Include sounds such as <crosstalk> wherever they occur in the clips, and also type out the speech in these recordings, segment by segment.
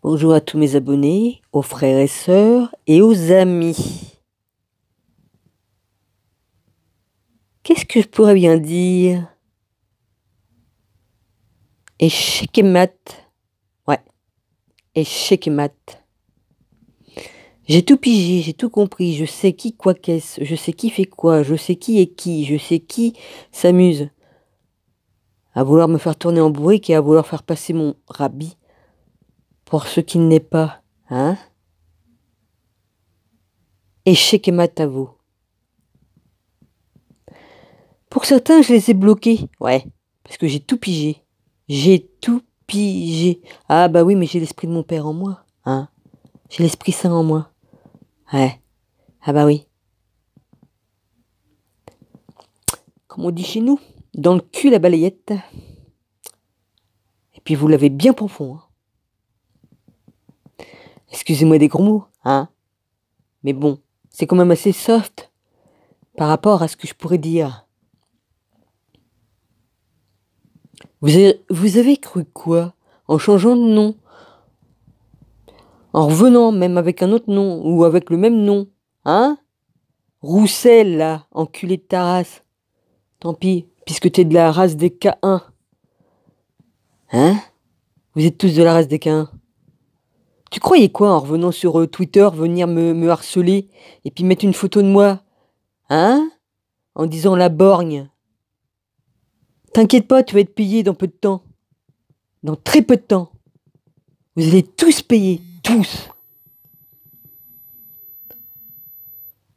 Bonjour à tous mes abonnés, aux frères et sœurs et aux amis. Qu'est-ce que je pourrais bien dire Échec et mat. Ouais. Échec et mat. J'ai tout pigé, j'ai tout compris, je sais qui quoi qu'est-ce, je sais qui fait quoi, je sais qui est qui, je sais qui s'amuse à vouloir me faire tourner en bourrique et à vouloir faire passer mon rabis pour ce qui n'est pas, hein Et matavo. Pour certains, je les ai bloqués, ouais, parce que j'ai tout pigé. J'ai tout pigé. Ah bah oui, mais j'ai l'esprit de mon père en moi, hein J'ai l'esprit saint en moi. Ouais. Ah bah oui. Comme on dit chez nous, dans le cul la balayette. Et puis vous l'avez bien profond, hein Excusez-moi des gros mots, hein. Mais bon, c'est quand même assez soft par rapport à ce que je pourrais dire. Vous avez, vous avez cru quoi En changeant de nom En revenant même avec un autre nom ou avec le même nom Hein Roussel, là, enculé de ta race. Tant pis, puisque t'es de la race des K1. Hein Vous êtes tous de la race des K1. Tu croyais quoi en revenant sur euh, Twitter venir me, me harceler et puis mettre une photo de moi Hein En disant la borgne. T'inquiète pas, tu vas être payé dans peu de temps. Dans très peu de temps. Vous allez tous payer, tous.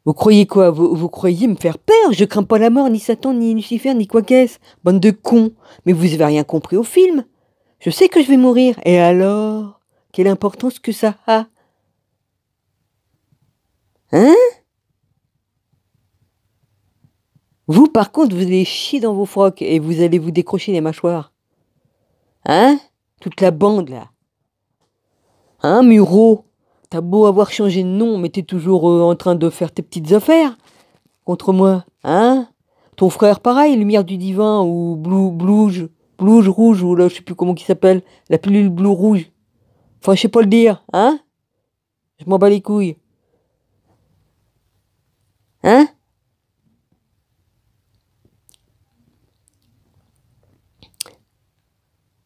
Vous croyez quoi vous, vous, croyez me faire peur Je crains pas la mort, ni Satan, ni Lucifer, ni quoi qu'est-ce. Bande de cons. Mais vous avez rien compris au film. Je sais que je vais mourir. Et alors quelle importance que ça a Hein Vous, par contre, vous allez chier dans vos frocs et vous allez vous décrocher les mâchoires. Hein Toute la bande, là. Hein, Muro T'as beau avoir changé de nom, mais t'es toujours euh, en train de faire tes petites affaires contre moi, hein Ton frère, pareil, Lumière du Divin ou Blue, Blouge, Blouge Rouge ou là, je sais plus comment il s'appelle, la pilule Blue Rouge. Enfin, je sais pas le dire, hein Je m'en bats les couilles. Hein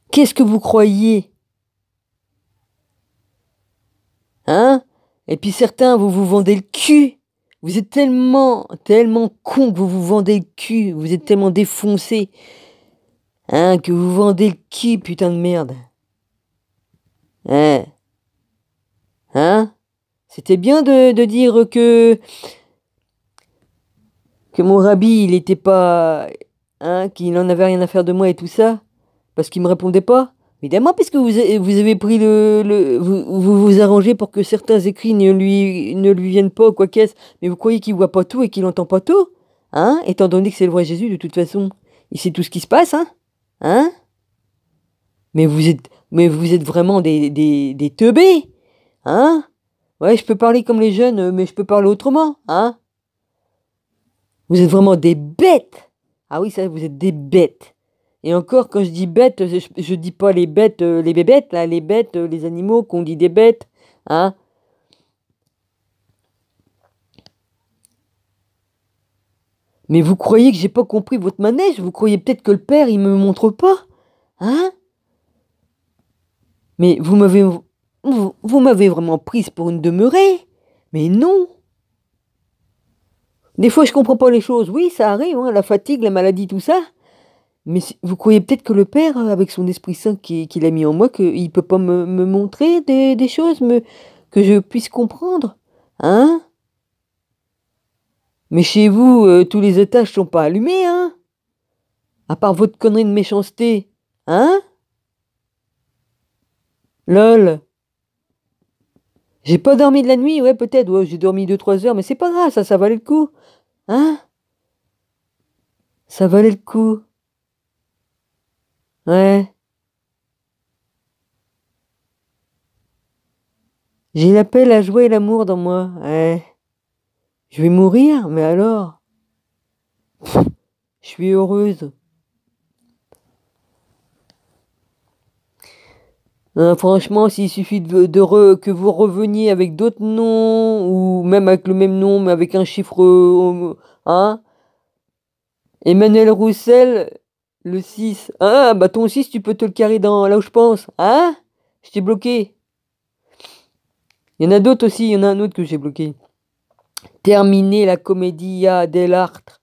Qu'est-ce que vous croyez Hein Et puis certains, vous vous vendez le cul. Vous êtes tellement, tellement con que vous vous vendez le cul. Vous êtes tellement défoncé. Hein, que vous vendez le cul, putain de merde hein Hein C'était bien de, dire que. que mon rabbi, il était pas. Hein Qu'il n'en avait rien à faire de moi et tout ça Parce qu'il me répondait pas Évidemment, puisque vous, vous avez pris le. vous, vous, arrangez pour que certains écrits ne lui, ne lui viennent pas, quoi qu'est-ce. Mais vous croyez qu'il voit pas tout et qu'il n'entend pas tout Hein Étant donné que c'est le vrai Jésus, de toute façon. Il sait tout ce qui se passe, hein Hein Mais vous êtes. Mais vous êtes vraiment des, des, des teubés, hein Ouais, je peux parler comme les jeunes, euh, mais je peux parler autrement, hein Vous êtes vraiment des bêtes Ah oui, ça, vous êtes des bêtes et encore, quand je dis bêtes, je, ne dis pas les bêtes, euh, les bébêtes, là, les bêtes, euh, les animaux qu'on dit des bêtes, hein. Mais vous croyez que j'ai pas compris votre manège Vous croyez peut-être que le père, il me montre pas Hein mais vous m'avez. vraiment prise pour une demeurée Mais non Des fois, je comprends pas les choses. Oui, ça arrive, hein, la fatigue, la maladie, tout ça. Mais vous croyez peut-être que le Père, euh, avec son Esprit Saint qu'il qui a mis en moi, qu'il ne peut pas me, montrer des, choses que je puisse comprendre Hein Mais chez vous, euh, tous les étages sont pas allumés, hein À part votre connerie de méchanceté, hein Lol. J'ai pas dormi de la nuit, ouais, peut-être, j'ai dormi 2-3 heures, mais c'est pas grave, ça, ça valait le coup. Hein Ça valait le coup. Ouais. J'ai l'appel à jouer l'amour dans moi, ouais. Je vais mourir, mais alors Je suis heureuse. Euh, franchement, s'il suffit de, que vous reveniez avec d'autres noms, ou même avec le même nom, mais avec un chiffre euh, hein. Emmanuel Roussel, le 6. Ah, bah ton 6, tu peux te le carrer dans là où je pense. Hein Je t'ai bloqué. Il y en a d'autres aussi, il y en a un autre que j'ai bloqué. Terminer la comédie à Delartre.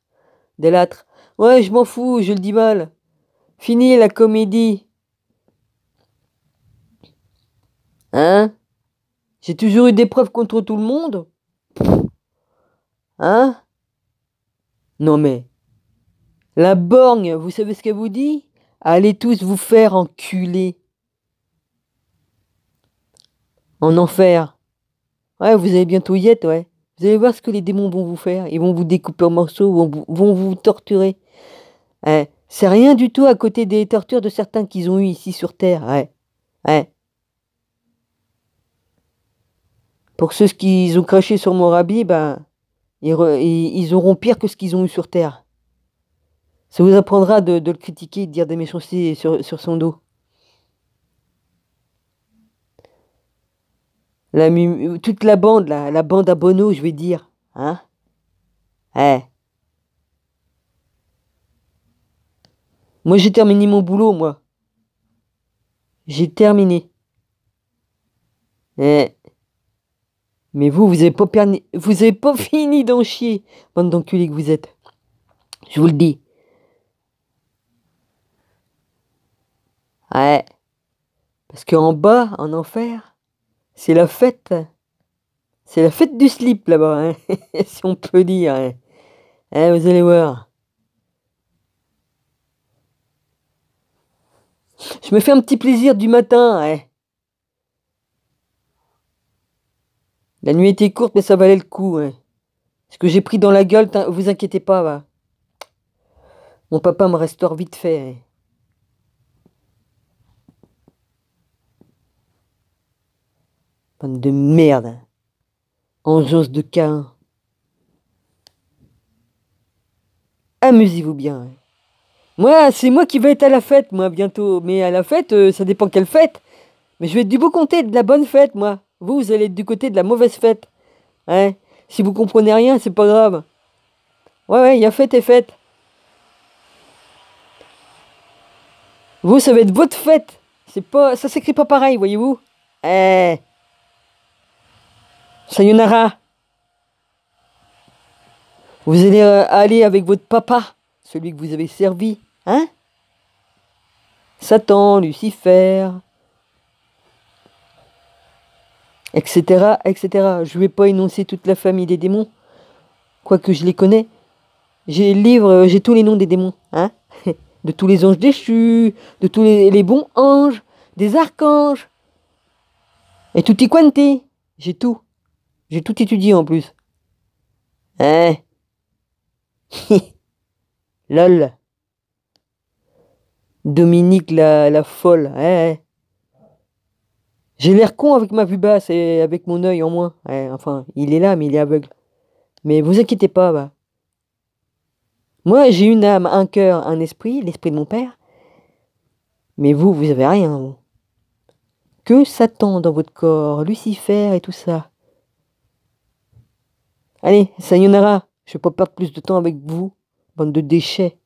Ouais, je m'en fous, je le dis mal. Fini la comédie. Hein J'ai toujours eu des preuves contre tout le monde Hein Non mais... La borgne, vous savez ce qu'elle vous dit Allez tous vous faire enculer. En enfer. Ouais, vous allez bientôt y être, ouais. Vous allez voir ce que les démons vont vous faire. Ils vont vous découper en morceaux, vont vous, vont vous torturer. Ouais. C'est rien du tout à côté des tortures de certains qu'ils ont eu ici sur Terre, ouais. Ouais. Pour ceux qui ont craché sur mon rabbi, ben, ils, auront pire que ce qu'ils ont eu sur terre. Ça vous apprendra de, le critiquer, de dire des méchancetés sur, son dos. toute la bande, la, bande à Bono, je vais dire. Hein eh. Moi, j'ai terminé mon boulot, moi. J'ai terminé. Eh. Mais vous, vous avez pas, perni... vous avez pas <laughs> fini d'en chier, bande d'enculés que vous êtes. Je vous le dis. Ouais. Parce qu'en bas, en enfer, c'est la fête. C'est la fête du slip là-bas, hein, <laughs> si on peut dire. Hein. Hein, vous allez voir. Je me fais un petit plaisir du matin. La nuit était courte, mais ça valait le coup. Hein. Ce que j'ai pris dans la gueule, vous inquiétez pas. Mon papa me restaure vite fait. Hein. de merde. Hein. Engeance de Cain. Amusez-vous bien. Moi, c'est moi qui vais être à la fête, moi, bientôt. Mais à la fête, euh, ça dépend quelle fête. Mais je vais être du beau compter de la bonne fête, moi. Vous, vous allez être du côté de la mauvaise fête. Hein si vous comprenez rien, c'est pas grave. Ouais, ouais, il y a fête et fête. Vous, ça va être votre fête. C'est pas, ça s'écrit pas pareil, voyez-vous. Eh. Sayonara. Vous allez euh, aller avec votre papa, celui que vous avez servi, hein Satan, Lucifer, etc., etc. Je vais pas énoncer toute la famille des démons, quoique je les connais. J'ai livre, euh, j'ai tous les noms des démons, hein <laughs> de tous les anges déchus, de tous les, bons anges, des archanges, et tutti quanti. J'ai tout. J'ai tout étudié en plus. Hein <laughs> Lol. Dominique la, la folle, hein, hein. J'ai l'air con avec ma vue basse et avec mon œil en moins. enfin, il est là, mais il est aveugle. Mais vous inquiétez pas, bah. Moi, j'ai une âme, un cœur, un esprit, l'esprit de mon père. Mais vous, vous avez rien, vous. Que Satan dans votre corps, Lucifer et tout ça. Allez, sayonara, je vais pas perdre plus de temps avec vous, bande de déchets.